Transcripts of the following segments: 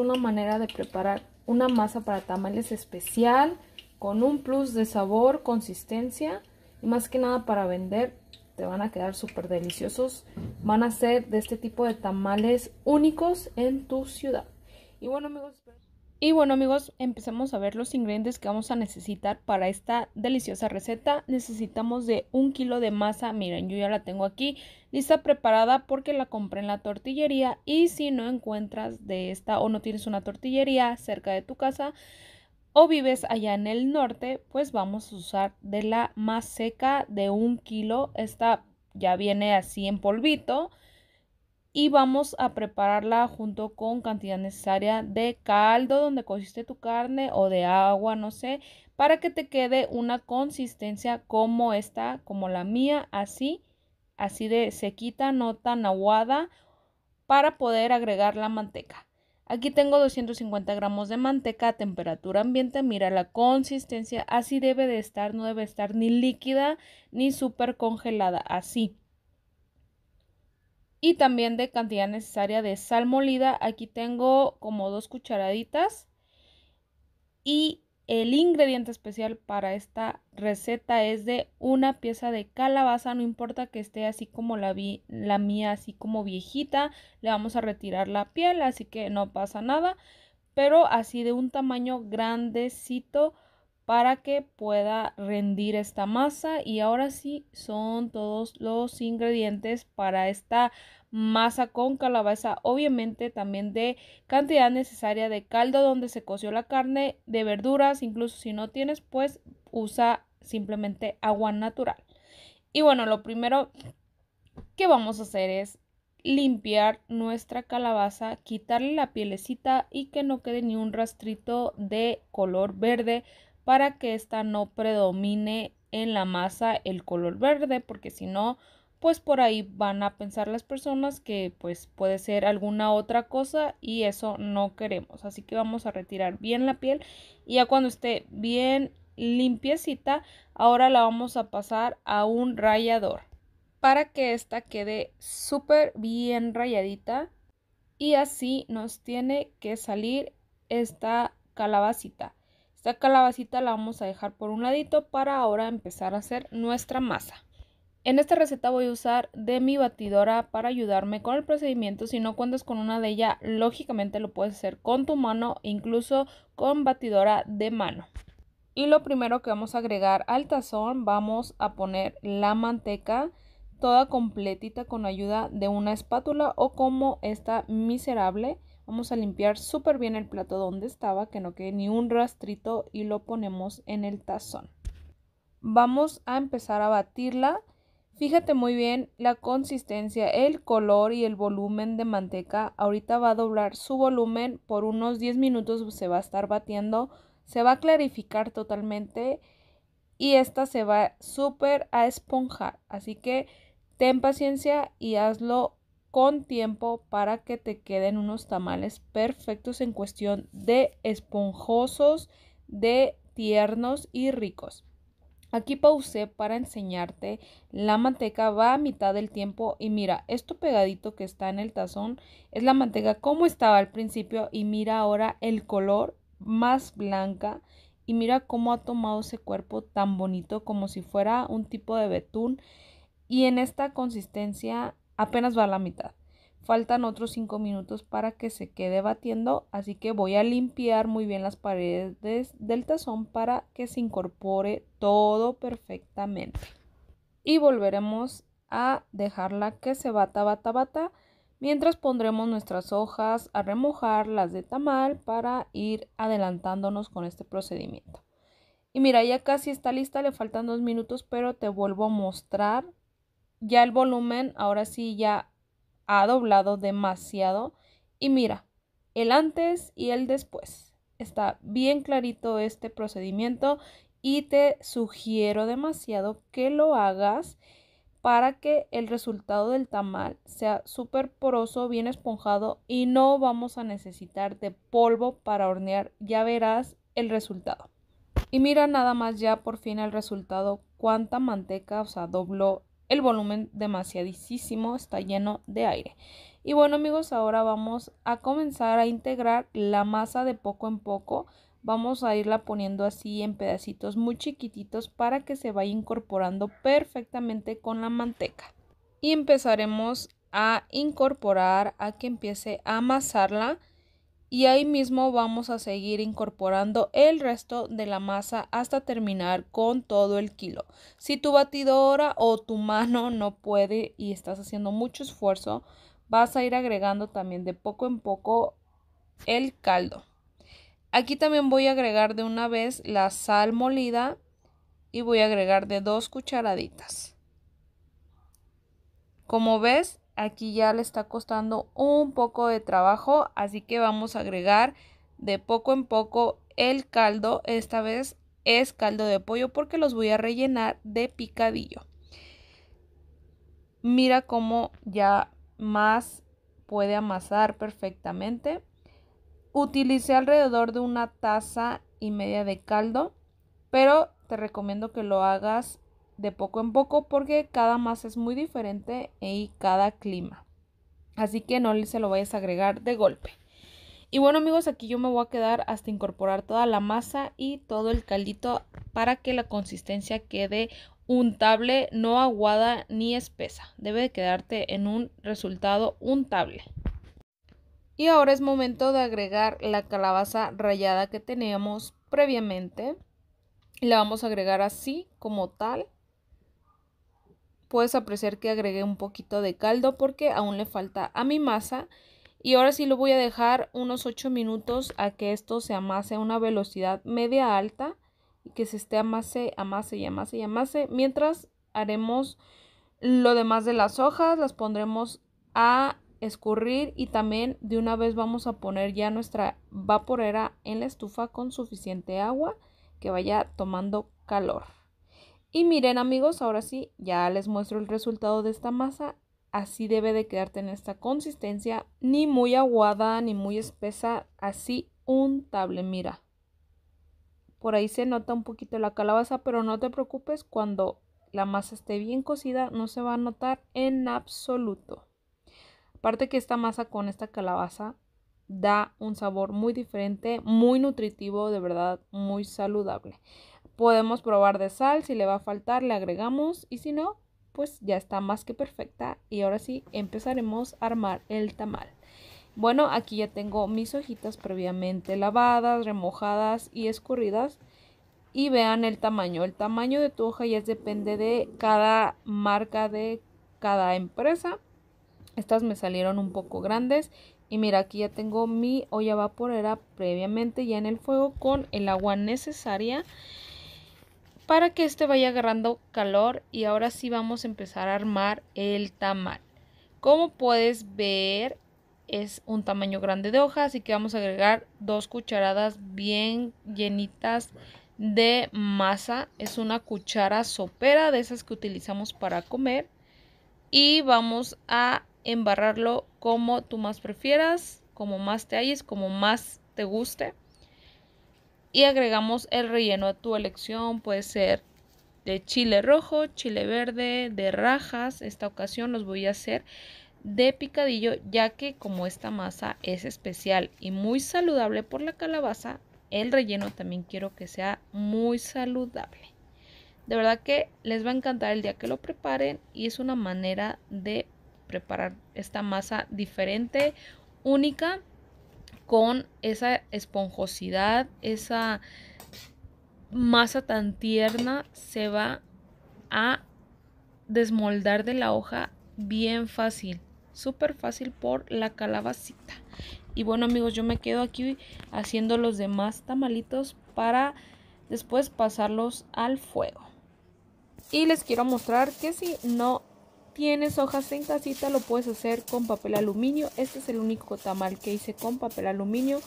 una manera de preparar una masa para tamales especial con un plus de sabor, consistencia y más que nada para vender te van a quedar súper deliciosos. Van a ser de este tipo de tamales únicos en tu ciudad. Y bueno amigos... Y bueno amigos, empecemos a ver los ingredientes que vamos a necesitar para esta deliciosa receta. Necesitamos de un kilo de masa, miren yo ya la tengo aquí, lista preparada porque la compré en la tortillería y si no encuentras de esta o no tienes una tortillería cerca de tu casa o vives allá en el norte, pues vamos a usar de la más seca de un kilo. Esta ya viene así en polvito y vamos a prepararla junto con cantidad necesaria de caldo donde cociste tu carne o de agua, no sé, para que te quede una consistencia como esta, como la mía, así, así de sequita, no tan aguada, para poder agregar la manteca. Aquí tengo 250 gramos de manteca a temperatura ambiente. Mira la consistencia, así debe de estar, no debe estar ni líquida ni súper congelada, así y también de cantidad necesaria de sal molida. Aquí tengo como dos cucharaditas y el ingrediente especial para esta receta es de una pieza de calabaza, no importa que esté así como la, la mía, así como viejita, le vamos a retirar la piel, así que no pasa nada, pero así de un tamaño grandecito para que pueda rendir esta masa y ahora sí son todos los ingredientes para esta masa con calabaza obviamente también de cantidad necesaria de caldo donde se coció la carne de verduras incluso si no tienes pues usa simplemente agua natural y bueno lo primero que vamos a hacer es limpiar nuestra calabaza, quitarle la pielecita y que no quede ni un rastrito de color verde para que esta no predomine en la masa el color verde, porque si no, pues por ahí van a pensar las personas que pues puede ser alguna otra cosa y eso no queremos. Así que vamos a retirar bien la piel y ya cuando esté bien limpiecita, ahora la vamos a pasar a un rallador para que esta quede súper bien rayadita y así nos tiene que salir esta calabacita. Esta calabacita la vamos a dejar por un ladito para ahora empezar a hacer nuestra masa. En esta receta voy a usar de mi batidora para ayudarme con el procedimiento. Si no cuentas con una de ella, lógicamente lo puedes hacer con tu mano, incluso con batidora de mano. Y lo primero que vamos a agregar al tazón, vamos a poner la manteca toda completita con ayuda de una espátula o como esta miserable. Vamos a limpiar súper bien el plato donde estaba, que no quede ni un rastrito y lo ponemos en el tazón. Vamos a empezar a batirla. Fíjate muy bien la consistencia, el color y el volumen de manteca. Ahorita va a doblar su volumen por unos 10 minutos, se va a estar batiendo, se va a clarificar totalmente y esta se va súper a esponjar. Así que ten paciencia y hazlo con tiempo para que te queden unos tamales perfectos en cuestión de esponjosos, de tiernos y ricos. Aquí pausé para enseñarte. La manteca va a mitad del tiempo y mira, esto pegadito que está en el tazón es la manteca como estaba al principio y mira ahora el color más blanca y mira cómo ha tomado ese cuerpo tan bonito como si fuera un tipo de betún y en esta consistencia Apenas va a la mitad. Faltan otros 5 minutos para que se quede batiendo, así que voy a limpiar muy bien las paredes del tazón para que se incorpore todo perfectamente. Y volveremos a dejarla que se bata, bata, bata, mientras pondremos nuestras hojas a remojar las de tamal para ir adelantándonos con este procedimiento. Y mira, ya casi está lista, le faltan dos minutos, pero te vuelvo a mostrar ya el volumen ahora sí ya ha doblado demasiado. Y mira, el antes y el después. Está bien clarito este procedimiento y te sugiero demasiado que lo hagas para que el resultado del tamal sea súper poroso, bien esponjado y no vamos a necesitar de polvo para hornear. Ya verás el resultado. Y mira nada más ya por fin el resultado, cuánta manteca, o sea, dobló el volumen demasiadísimo está lleno de aire. Y bueno amigos, ahora vamos a comenzar a integrar la masa de poco en poco. Vamos a irla poniendo así en pedacitos muy chiquititos para que se vaya incorporando perfectamente con la manteca. Y empezaremos a incorporar a que empiece a amasarla y ahí mismo vamos a seguir incorporando el resto de la masa hasta terminar con todo el kilo. Si tu batidora o tu mano no puede y estás haciendo mucho esfuerzo, vas a ir agregando también de poco en poco el caldo. Aquí también voy a agregar de una vez la sal molida y voy a agregar de dos cucharaditas. Como ves, Aquí ya le está costando un poco de trabajo, así que vamos a agregar de poco en poco el caldo. Esta vez es caldo de pollo porque los voy a rellenar de picadillo. Mira cómo ya más puede amasar perfectamente. Utilicé alrededor de una taza y media de caldo, pero te recomiendo que lo hagas de poco en poco porque cada masa es muy diferente e y cada clima. Así que no se lo vayas a agregar de golpe. Y bueno amigos, aquí yo me voy a quedar hasta incorporar toda la masa y todo el caldito para que la consistencia quede untable, no aguada ni espesa. Debe de quedarte en un resultado untable. Y ahora es momento de agregar la calabaza rallada que teníamos previamente. La vamos a agregar así como tal puedes apreciar que agregué un poquito de caldo porque aún le falta a mi masa. Y ahora sí lo voy a dejar unos 8 minutos a que esto se amase a una velocidad media alta y que se esté amase, amase y amase y amase. Mientras haremos lo demás de las hojas, las pondremos a escurrir y también de una vez vamos a poner ya nuestra vaporera en la estufa con suficiente agua que vaya tomando calor. Y miren amigos, ahora sí, ya les muestro el resultado de esta masa. Así debe de quedarte en esta consistencia, ni muy aguada ni muy espesa, así untable, mira. Por ahí se nota un poquito la calabaza, pero no te preocupes, cuando la masa esté bien cocida no se va a notar en absoluto. Aparte que esta masa con esta calabaza da un sabor muy diferente, muy nutritivo, de verdad, muy saludable. Podemos probar de sal, si le va a faltar le agregamos y si no, pues ya está más que perfecta. Y ahora sí, empezaremos a armar el tamal. Bueno, aquí ya tengo mis hojitas previamente lavadas, remojadas y escurridas. Y vean el tamaño. El tamaño de tu hoja ya depende de cada marca de cada empresa. Estas me salieron un poco grandes. Y mira, aquí ya tengo mi olla vaporera previamente ya en el fuego con el agua necesaria para que este vaya agarrando calor y ahora sí vamos a empezar a armar el tamal. Como puedes ver es un tamaño grande de hoja, así que vamos a agregar dos cucharadas bien llenitas de masa. Es una cuchara sopera de esas que utilizamos para comer y vamos a embarrarlo como tú más prefieras, como más te halles, como más te guste y agregamos el relleno a tu elección. Puede ser de chile rojo, chile verde, de rajas. Esta ocasión los voy a hacer de picadillo ya que como esta masa es especial y muy saludable por la calabaza, el relleno también quiero que sea muy saludable. De verdad que les va a encantar el día que lo preparen y es una manera de preparar esta masa diferente, única con esa esponjosidad, esa masa tan tierna se va a desmoldar de la hoja bien fácil, súper fácil por la calabacita. Y bueno amigos, yo me quedo aquí haciendo los demás tamalitos para después pasarlos al fuego. Y les quiero mostrar que si no tienes hojas en casita, lo puedes hacer con papel aluminio. Este es el único tamal que hice con papel aluminio.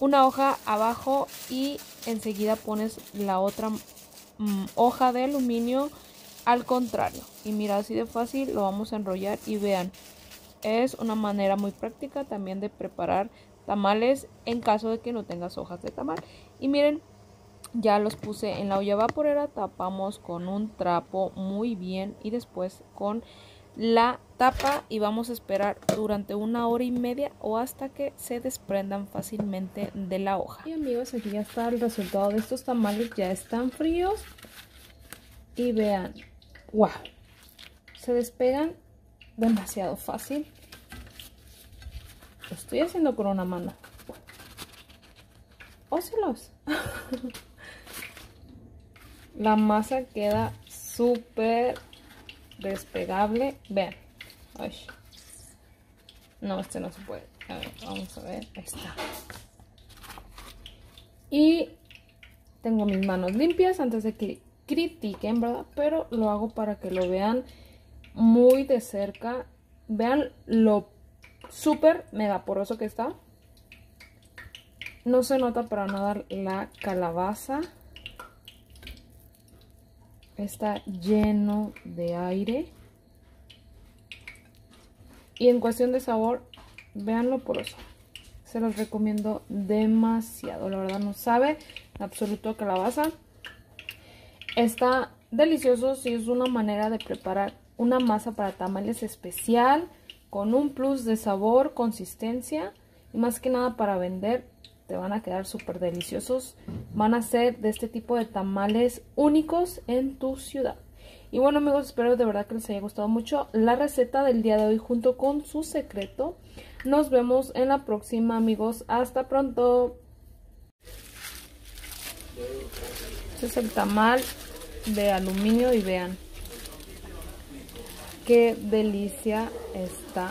Una hoja abajo y enseguida pones la otra mm, hoja de aluminio al contrario. Y mira, así de fácil lo vamos a enrollar y vean. Es una manera muy práctica también de preparar tamales en caso de que no tengas hojas de tamal. Y miren, ya los puse en la olla vaporera, tapamos con un trapo muy bien y después con la tapa y vamos a esperar durante una hora y media o hasta que se desprendan fácilmente de la hoja. Y amigos, aquí ya está el resultado de estos tamales, ya están fríos y vean, wow, se despegan demasiado fácil. Lo estoy haciendo con una mano. Óselos. La masa queda súper despegable. Vean. No, este no se puede. A ver, vamos a ver. Ahí está. Y tengo mis manos limpias antes de que critiquen, ¿verdad? Pero lo hago para que lo vean muy de cerca. Vean lo súper mega poroso que está. No se nota para nada la calabaza está lleno de aire. Y en cuestión de sabor, véanlo poroso. Se los recomiendo demasiado. La verdad no sabe en absoluto calabaza. Está delicioso si es una manera de preparar una masa para tamales especial con un plus de sabor, consistencia y más que nada para vender te van a quedar súper deliciosos. Van a ser de este tipo de tamales únicos en tu ciudad. Y bueno amigos, espero de verdad que les haya gustado mucho la receta del día de hoy junto con su secreto. Nos vemos en la próxima amigos. Hasta pronto. Este es el tamal de aluminio y vean qué delicia está.